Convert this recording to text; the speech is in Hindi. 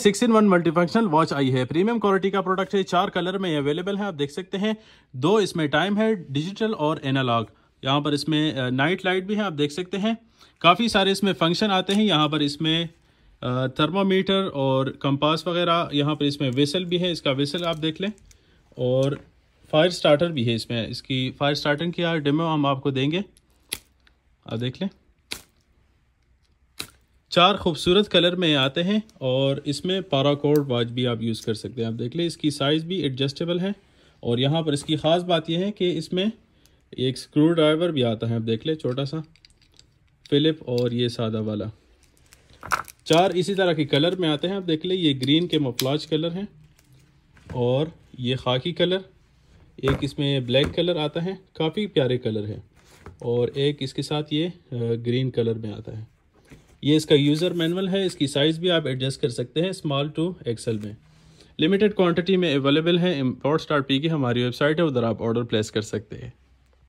six in one multifunctional watch आई है प्रीमियम क्वालिटी का प्रोडक्ट है चार कलर में अवेलेबल है आप देख सकते हैं दो इसमें टाइम है डिजिटल और एनालॉग यहाँ पर इसमें नाइट लाइट भी है आप देख सकते हैं काफ़ी सारे इसमें फंक्शन आते हैं यहाँ पर इसमें थर्मामीटर और कंपास वगैरह यहाँ पर इसमें वेसल भी है इसका वेसल आप देख लें और फायर स्टार्टर भी है इसमें इसकी फायर स्टार्टर की डेमो हम आपको देंगे आप देख लें चार खूबसूरत कलर में आते हैं और इसमें पाराकोड वाच भी आप यूज़ कर सकते हैं आप देख लें इसकी साइज़ भी एडजस्टेबल है और यहाँ पर इसकी ख़ास बात यह है कि इसमें एक स्क्रू ड्राइवर भी आता है आप देख लें छोटा सा फिलिप और ये सादा वाला चार इसी तरह के कलर में आते हैं आप देख लें ये ग्रीन के मफलाज कलर हैं और ये खाकी कलर एक इसमें ब्लैक कलर आता है काफ़ी प्यारे कलर हैं और एक इसके साथ ये ग्रीन कलर में आता है ये इसका यूज़र मैनुअल है इसकी साइज़ भी आप एडजस्ट कर सकते हैं स्मॉल टू एक्सल में लिमिटेड क्वांटिटी में अवेलेबल है इम्पोर्ट स्टार पी की हमारी वेबसाइट है उधर आप ऑर्डर प्लेस कर सकते हैं